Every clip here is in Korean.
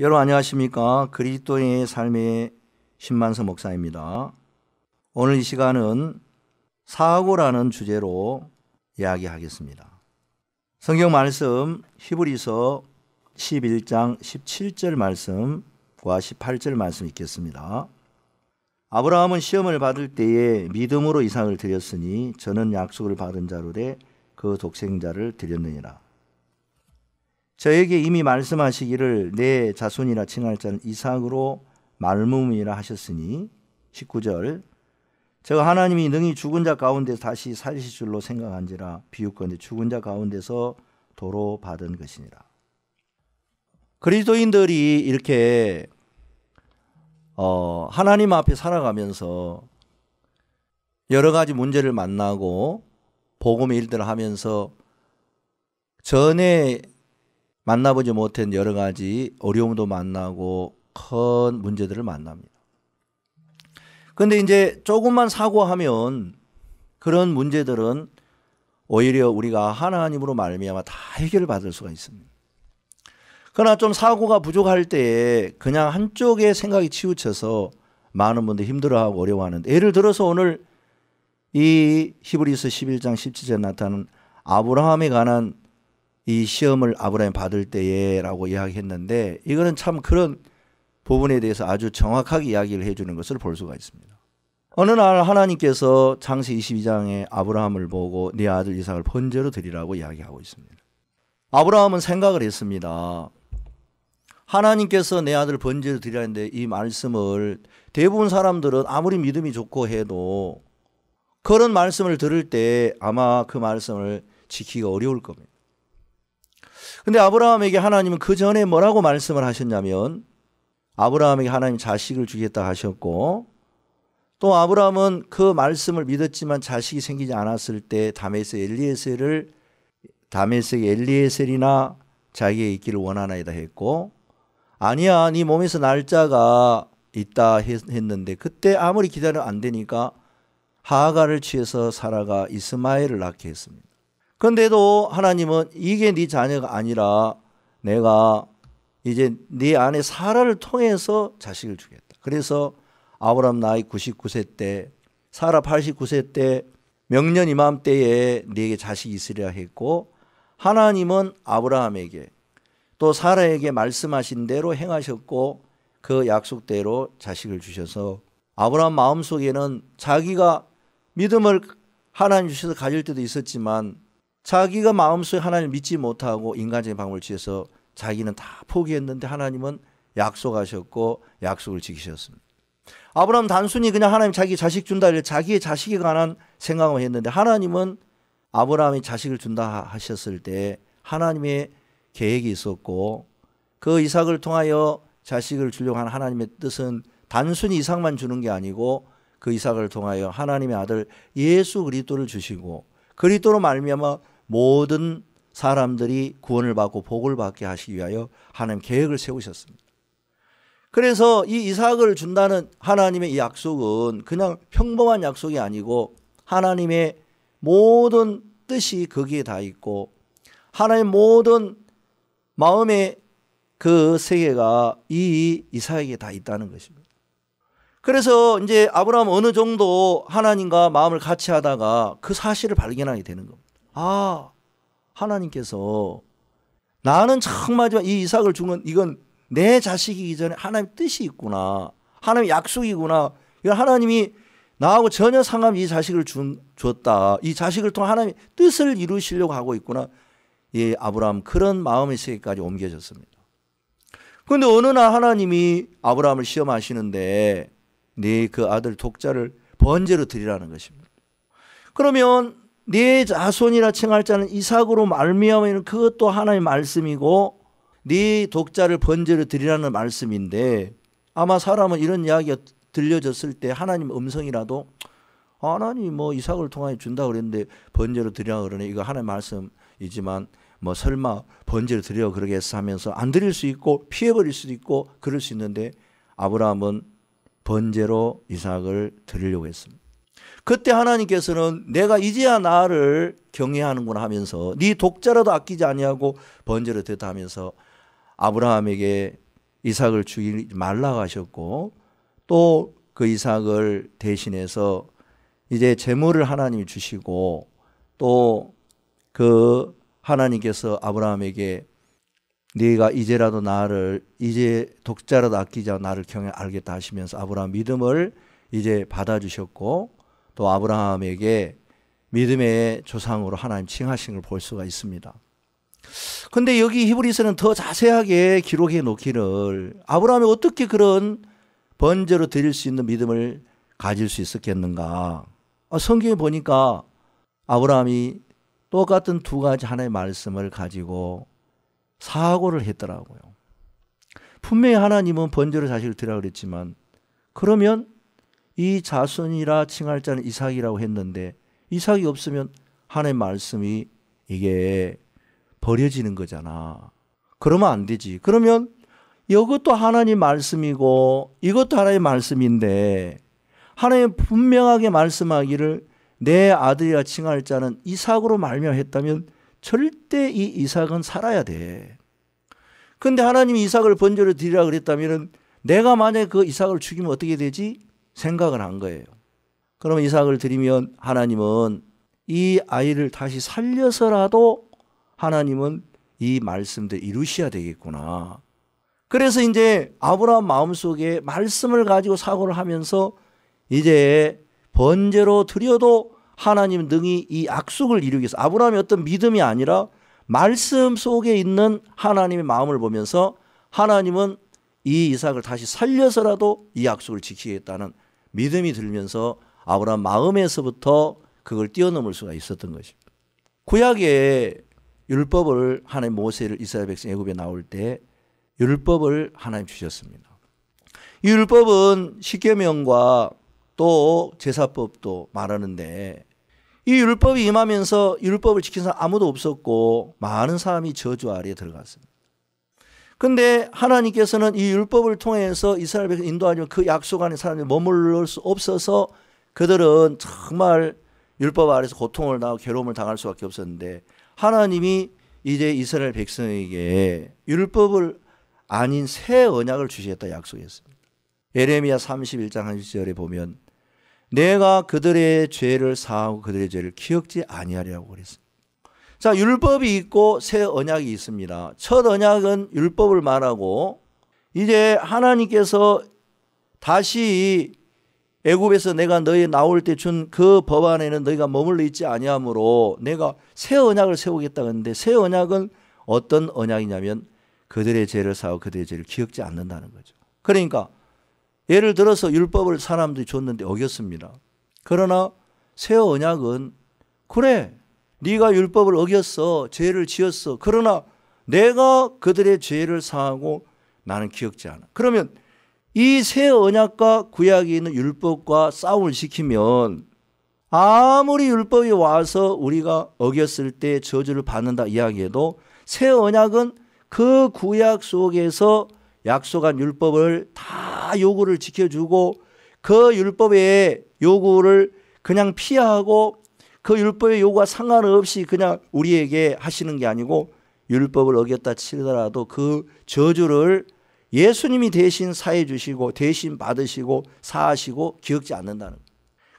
여러분 안녕하십니까? 그리스도인의 삶의 신만서 목사입니다. 오늘 이 시간은 사고라는 주제로 이야기하겠습니다. 성경 말씀 히브리서 11장 17절 말씀과 18절 말씀 읽겠습니다. 아브라함은 시험을 받을 때에 믿음으로 이상을 드렸으니 저는 약속을 받은 자로되 그 독생자를 드렸느니라. 저에게 이미 말씀하시기를 내 자손이라 칭할 자는 이삭으로 말음이라 하셨으니 19절 저가 하나님이 능히 죽은 자 가운데 다시 살리실 줄로 생각한지라 비유건대 죽은 자 가운데서 도로 받은 것이니라. 그리스도인들이 이렇게 어 하나님 앞에 살아가면서 여러 가지 문제를 만나고 복음의 일들을 하면서 전에 만나보지 못한 여러 가지 어려움도 만나고 큰 문제들을 만납니다. 근데 이제 조금만 사고하면 그런 문제들은 오히려 우리가 하나님으로 말미암아 다 해결받을 수가 있습니다. 그러나 좀 사고가 부족할 때에 그냥 한쪽에 생각이 치우쳐서 많은 분들이 힘들어하고 어려워하는데 예를 들어서 오늘 이 히브리서 11장 17절에 나타난 아브라함에 관한 이 시험을 아브라함이 받을 때에라고 이야기했는데 이거는 참 그런 부분에 대해서 아주 정확하게 이야기를 해주는 것을 볼 수가 있습니다. 어느 날 하나님께서 창세 22장에 아브라함을 보고 네 아들 이삭을 번제로 드리라고 이야기하고 있습니다. 아브라함은 생각을 했습니다. 하나님께서 내 아들 번제로 드리라는데 이 말씀을 대부분 사람들은 아무리 믿음이 좋고 해도 그런 말씀을 들을 때 아마 그 말씀을 지키기가 어려울 겁니다. 근데 아브라함에게 하나님은 그 전에 뭐라고 말씀을 하셨냐면 아브라함에게 하나님 자식을 주겠다 하셨고 또 아브라함은 그 말씀을 믿었지만 자식이 생기지 않았을 때 다메스 엘리에셀을 다메스 엘리에셀이나 자기의 있기를 원하나이다 했고 아니야 네 몸에서 날짜가 있다 했는데 그때 아무리 기다려 안 되니까 하가를 취해서 사라가 이스마엘을 낳게 했습니다. 그런데도 하나님은 이게 네 자녀가 아니라 내가 이제 네 안에 사라를 통해서 자식을 주겠다. 그래서 아브라함 나이 99세 때 사라 89세 때 명년 이맘때에 네게 자식이 있으리라 했고 하나님은 아브라함에게 또 사라에게 말씀하신 대로 행하셨고 그 약속대로 자식을 주셔서 아브라함 마음속에는 자기가 믿음을 하나님 주셔서 가질 때도 있었지만 자기가 마음속에 하나님을 믿지 못하고 인간적인 방법을 취해서 자기는 다 포기했는데 하나님은 약속하셨고 약속을 지키셨습니다. 아브라함 단순히 그냥 하나님 자기 자식 준다 이래 자기의 자식에 관한 생각을 했는데 하나님은 아브라함이 자식을 준다 하셨을 때 하나님의 계획이 있었고 그 이삭을 통하여 자식을 주려고 하는 하나님의 뜻은 단순히 이삭만 주는 게 아니고 그 이삭을 통하여 하나님의 아들 예수 그리스도를 주시고 그리스도로 말미암아 모든 사람들이 구원을 받고 복을 받게 하시기 위하여 하나님 계획을 세우셨습니다. 그래서 이 이삭을 준다는 하나님의 이 약속은 그냥 평범한 약속이 아니고 하나님의 모든 뜻이 거기에 다 있고 하나님의 모든 마음의 그 세계가 이 이삭에게 다 있다는 것입니다. 그래서 이제 아브라함 어느 정도 하나님과 마음을 같이 하다가 그 사실을 발견하게 되는 겁니다. 아 하나님께서 나는 정말 이 이삭을 주는 이건 내 자식이기 전에 하나님 뜻이 있구나 하나님 약속이구나 이건 하나님이 나하고 전혀 상관없이 이 자식을 준, 줬다 이 자식을 통해 하나님의 뜻을 이루시려고 하고 있구나 예, 아브라함 그런 마음의 세계까지 옮겨졌습니다 그런데 어느 날 하나님이 아브라함을 시험하시는데 네 그 아들 독자를 번제로 드리라는 것입니다 그러면 네 자손이라 칭할 자는 이삭으로 말미암으는 그것도 하나님의 말씀이고 네 독자를 번제로 드리라는 말씀인데 아마 사람은 이런 이야기가 들려졌을 때 하나님 음성이라도 하나님 뭐 이삭을 통하여 준다 그랬는데 번제로 드리라 그러네 이거 하나님 말씀이지만 뭐 설마 번제로 드려 그러겠어 하면서 안 드릴 수 있고 피해버릴 수도 있고 그럴 수 있는데 아브라함은 번제로 이삭을 드리려고 했습니다. 그때 하나님께서는 내가 이제야 나를 경외하는구나 하면서 네 독자라도 아끼지 아니하고 번제를 드다 하면서 아브라함에게 이삭을 죽이지 말라 하셨고 또 그 이삭을 대신해서 이제 재물을 하나님이 주시고 또 그 하나님께서 아브라함에게 네가 이제라도 나를 이제 독자라도 아끼자 나를 경외 알겠다 하시면서 아브라함 믿음을 이제 받아주셨고 또 아브라함에게 믿음의 조상으로 하나님 칭하신 걸 볼 수가 있습니다. 근데 여기 히브리서는 더 자세하게 기록해 놓기를 아브라함이 어떻게 그런 번제로 드릴 수 있는 믿음을 가질 수 있었겠는가? 아, 성경에 보니까 아브라함이 똑같은 두 가지 하나의 말씀을 가지고 사고를 했더라고요. 분명히 하나님은 번제로 자식을 드리라 그랬지만 그러면 이 자손이라 칭할 자는 이삭이라고 했는데 이삭이 없으면 하나님의 말씀이 이게 버려지는 거잖아. 그러면 안 되지. 그러면 이것도 하나님 말씀이고 이것도 하나님 말씀인데 하나님 분명하게 말씀하기를 내 아들이라 칭할 자는 이삭으로 말며했다면 절대 이 이삭은 살아야 돼. 근데 하나님이 이삭을 번제로 드리라 그랬다면 내가 만약 그 이삭을 죽이면 어떻게 되지? 생각을 한 거예요. 그러면 이삭을 드리면 하나님은 이 아이를 다시 살려서라도 하나님은 이 말씀들 이루셔야 되겠구나. 그래서 이제 아브라함 마음속에 말씀을 가지고 사고를 하면서 이제 번제로 드려도 하나님 능히 이 약속을 이루기 위해서 아브라함이 어떤 믿음이 아니라 말씀 속에 있는 하나님의 마음을 보면서 하나님은 이 이삭을 다시 살려서라도 이 약속을 지키겠다는 믿음이 들면서 아브라함 마음에서부터 그걸 뛰어넘을 수가 있었던 것입니다. 구약의 율법을 하나님 모세를 이스라엘 백성 애굽에 나올 때 율법을 하나님 주셨습니다. 이 율법은 십계명과 또 제사법도 말하는데 이 율법이 임하면서 율법을 지킨 사람 아무도 없었고 많은 사람이 저주 아래에 들어갔습니다. 근데 하나님께서는 이 율법을 통해서 이스라엘 백성 인도하려 그 약속 안에 사람들이 머물러 수 없어서 그들은 정말 율법 아래서 고통을 당하고 괴로움을 당할 수밖에 없었는데 하나님이 이제 이스라엘 백성에게 율법을 아닌 새 언약을 주시겠다 약속했습니다. 예레미야 31장 1절에 보면 내가 그들의 죄를 사하고 그들의 죄를 기억지 아니하리라고 그랬습니다. 자, 율법이 있고 새 언약이 있습니다. 첫 언약은 율법을 말하고 이제 하나님께서 다시 애굽에서 내가 너희 나올 때 준 그법 안에는 너희가 머물러 있지 아니하므로 내가 새 언약을 세우겠다 는데 새 언약은 어떤 언약이냐면 그들의 죄를 사고 그들의 죄를 기억지 않는다는 거죠. 그러니까 예를 들어서 율법을 사람들이 줬는데 어겼습니다. 그러나 새 언약은 그래 네가 율법을 어겼어. 죄를 지었어. 그러나 내가 그들의 죄를 사하고 나는 기억지 않아. 그러면 이 새 언약과 구약이 있는 율법과 싸움을 시키면 아무리 율법이 와서 우리가 어겼을 때 저주를 받는다 이야기해도 새 언약은 그 구약 속에서 약속한 율법을 다 요구를 지켜주고 그 율법의 요구를 그냥 피하고 그 율법의 요구와 상관없이 그냥 우리에게 하시는 게 아니고 율법을 어겼다 치더라도 그 저주를 예수님이 대신 사해 주시고 대신 받으시고 사하시고 기억지 않는다는 거예요.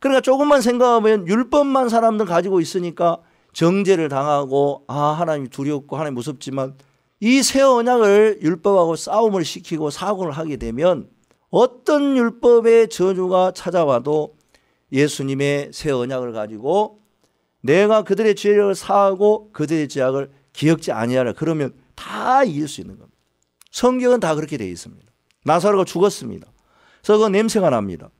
그러니까 조금만 생각하면 율법만 사람들 가지고 있으니까 정죄를 당하고 아 하나님 두렵고 하나님 무섭지만 이 새 언약을 율법하고 싸움을 시키고 사고를 하게 되면 어떤 율법의 저주가 찾아와도 예수님의 새 언약을 가지고 내가 그들의 죄를 사하고 그들의 죄악을 기억지 아니하라. 그러면 다 이길 수 있는 겁니다. 성경은 다 그렇게 되어 있습니다. 나사로가 죽었습니다. 그래서 그 냄새가 납니다.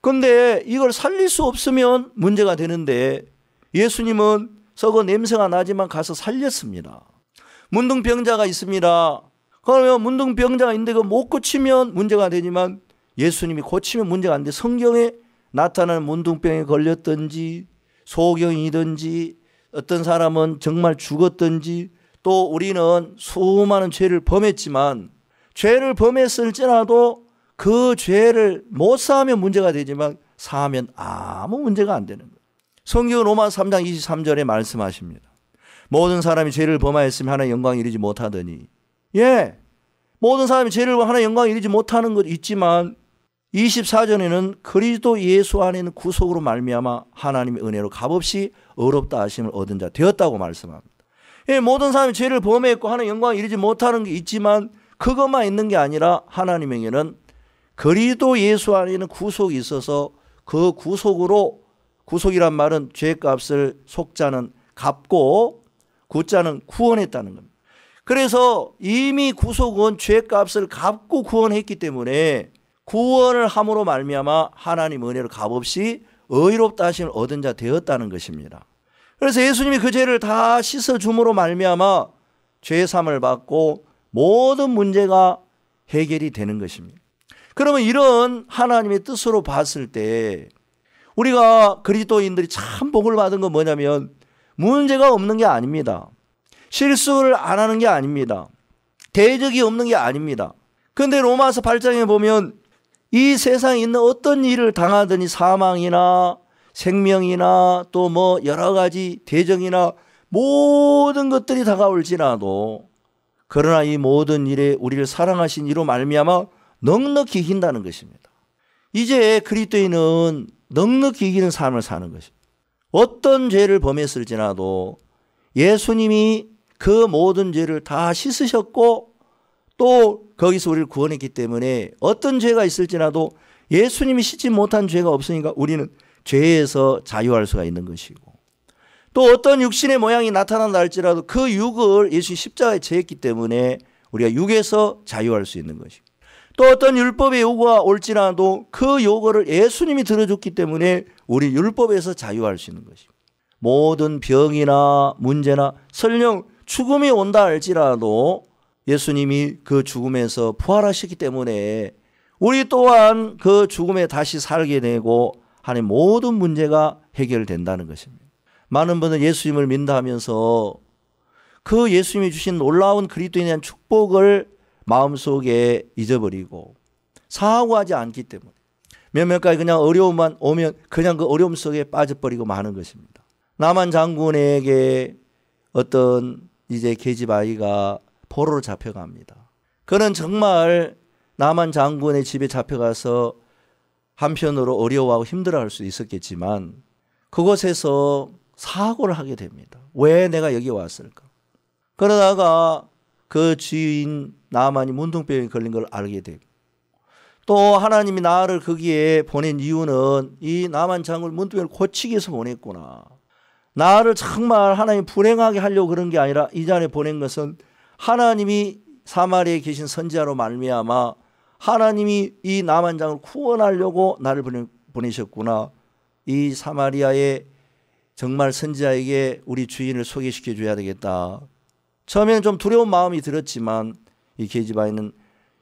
근데 이걸 살릴 수 없으면 문제가 되는데 예수님은 썩어 냄새가 나지만 가서 살렸습니다. 문둥병자가 있습니다. 그러면 문둥병자가 있는데 그못 고치면 문제가 되지만 예수님이 고치면 문제가 안 돼. 성경에 나타나는 문둥병에 걸렸든지 소경이든지 어떤 사람은 정말 죽었든지 또 우리는 수많은 죄를 범했지만 죄를 범했을지라도 그 죄를 못 사하면 문제가 되지만 사하면 아무 문제가 안 되는 거예요. 성경은 로마 3장 23절에 말씀하십니다. 모든 사람이 죄를 범하였으면 하나의 영광 이르지 못하더니 예 모든 사람이 죄를 하나 영광 이르지 못하는 것 있지만 24절에는 그리스도 예수 안에 는 구속으로 말미암아 하나님의 은혜로 값없이 어렵다 하심을 얻은 자 되었다고 말씀합니다. 예, 모든 사람이 죄를 범했고 하는 영광을 이루지 못하는 게 있지만 그것만 있는 게 아니라 하나님에게는 그리스도 예수 안에 는 구속이 있어서 그 구속으로 구속이란 말은 죄 값을 속자는 갚고 구자는 구원했다는 겁니다. 그래서 이미 구속은 죄 값을 갚고 구원했기 때문에 구원을 함으로 말미암아 하나님 은혜를 값없이 의롭다 하심을 얻은 자 되었다는 것입니다. 그래서 예수님이 그 죄를 다 씻어 줌으로 말미암아 죄 삼을 받고 모든 문제가 해결이 되는 것입니다. 그러면 이런 하나님의 뜻으로 봤을 때 우리가 그리스도인들이 참 복을 받은 건 뭐냐면 문제가 없는 게 아닙니다. 실수를 안 하는 게 아닙니다. 대적이 없는 게 아닙니다. 그런데 로마서 8장에 보면 이 세상에 있는 어떤 일을 당하더니 사망이나 생명이나 또 뭐 여러 가지 대정이나 모든 것들이 다가올지라도 그러나 이 모든 일에 우리를 사랑하신 이로 말미암아 넉넉히 이긴다는 것입니다. 이제 그리스도인은 넉넉히 이기는 삶을 사는 것입니다. 어떤 죄를 범했을지라도 예수님이 그 모든 죄를 다 씻으셨고 또 거기서 우리를 구원했기 때문에 어떤 죄가 있을지라도 예수님이 씻지 못한 죄가 없으니까 우리는 죄에서 자유할 수가 있는 것이고 또 어떤 육신의 모양이 나타난다 할지라도 그 육을 예수님 십자가에 제했기 때문에 우리가 육에서 자유할 수 있는 것이고 또 어떤 율법의 요구가 올지라도 그 요구를 예수님이 들어줬기 때문에 우리 율법에서 자유할 수 있는 것이고 모든 병이나 문제나 설령 죽음이 온다 할지라도 예수님이 그 죽음에서 부활하시기 때문에 우리 또한 그 죽음에 다시 살게 되고 하는 모든 문제가 해결된다는 것입니다. 많은 분은 예수님을 믿다 하면서 그 예수님이 주신 놀라운 그리스도에 대한 축복을 마음속에 잊어버리고 사고하지 않기 때문에 몇몇까지 그냥 어려움만 오면 그냥 그 어려움 속에 빠져버리고 마는 것입니다. 남한 장군에게 어떤 이제 계집 아이가 포로로 잡혀갑니다. 그는 정말 남한 장군의 집에 잡혀가서 한편으로 어려워하고 힘들어할 수 있었겠지만 그곳에서 사고를 하게 됩니다. 왜 내가 여기 왔을까? 그러다가 그 주인 나만이 문둥병에 걸린 걸 알게 되고 또 하나님이 나를 거기에 보낸 이유는 이 나만 장을 문둥병을 고치기 위해서 보냈구나. 나를 정말 하나님 불행하게 하려고 그런 게 아니라 이 자리에 보낸 것은 하나님이 사마리에 계신 선지자로 말미암아 하나님이 이 남한 장을 구원하려고 나를 보내셨구나. 이 사마리아에 정말 선지자에게 우리 주인을 소개시켜 줘야 되겠다. 처음에는 좀 두려운 마음이 들었지만 이 게지바이는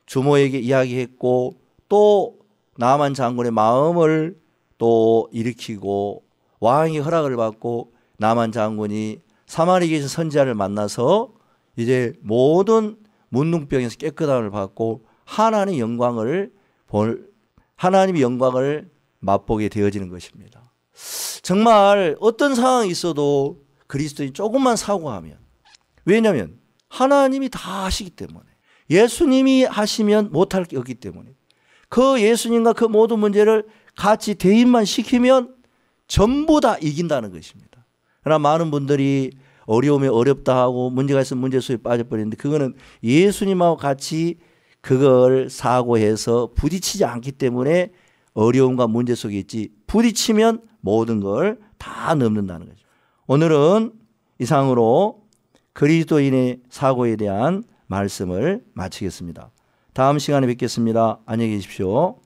주모에게 이야기했고 또 나만 장군의 마음을 또 일으키고 왕의 허락을 받고 나만 장군이 사마리에 계신 선지자를 만나서 이제 모든 문둥병에서 깨끗함을 받고 하나님 영광을 볼 하나님의 영광을 맛보게 되어지는 것입니다. 정말 어떤 상황이 있어도 그리스도인 조금만 사고하면 왜냐하면 하나님이 다 하시기 때문에 예수님이 하시면 못할 게 없기 때문에 그 예수님과 그 모든 문제를 같이 대입만 시키면 전부 다 이긴다는 것입니다. 그러나 많은 분들이 어려움이 어렵다 하고 문제가 있으면 문제 속에 빠져버리는데 그거는 예수님하고 같이 그걸 사고해서 부딪히지 않기 때문에 어려움과 문제 속에 있지 부딪히면 모든 걸 다 넘는다는 거죠. 오늘은 이상으로 그리스도인의 사고에 대한 말씀을 마치겠습니다. 다음 시간에 뵙겠습니다. 안녕히 계십시오.